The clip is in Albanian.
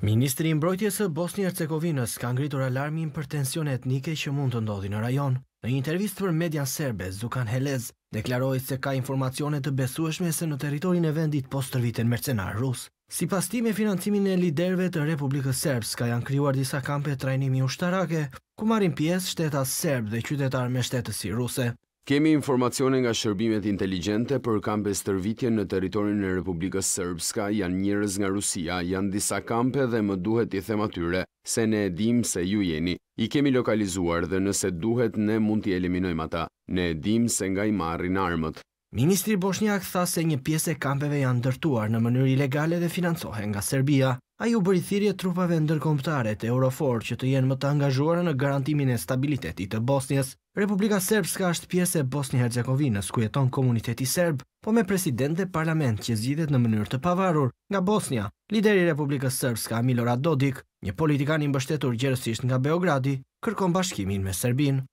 Ministri i mbrojtjes së Bosnjë Hercegovinës ka ngritur alarmin për tensione etnike që mund të ndodhin në rajon. Në një intervistë për media serbe Zukan Helez deklaroi se ka informacione të besueshme se në territorin e vendit po stërviten mercenarë rus. Sipas tij, me financimin e liderëve të Republikës ka janë krijuar disa kampe trajnimi ushtarake, ku marrin pjesë shtetas serb dhe qytetarë me shtetësi ruse. Kemi informacione nga shërbimet inteligente për kampe stërvitje në teritorin e Republikës Sërbska, janë njërës nga Rusia, janë disa kampe dhe më duhet i them atyre, se ne edhim se ju jeni. I kemi lokalizuar dhe nëse duhet ne mund t'i eliminojmë ata. Ne edhim se nga i marrin armët. Ministri Boshniak tha se një piese kampeve janë dërtuar në mënyrë ilegale dhe financohen nga Serbia. A ju bëri thirje trupave ndërkomptare të Eurofor që të jenë më të angazhuara në garantimin e stabilitetit të Bosnjës. Republika Serbska është pjesë e Bosnjë-Herzegovinës, ku jeton komuniteti serb, po me president dhe parlament që zgjidhet në mënyrë të pavarur nga Bosnja. Lideri i Republikës Serbska, Milorad Dodik, një politikan i mbështetur gjerësisht nga Beogradi, kërkon bashkimin me Serbinë.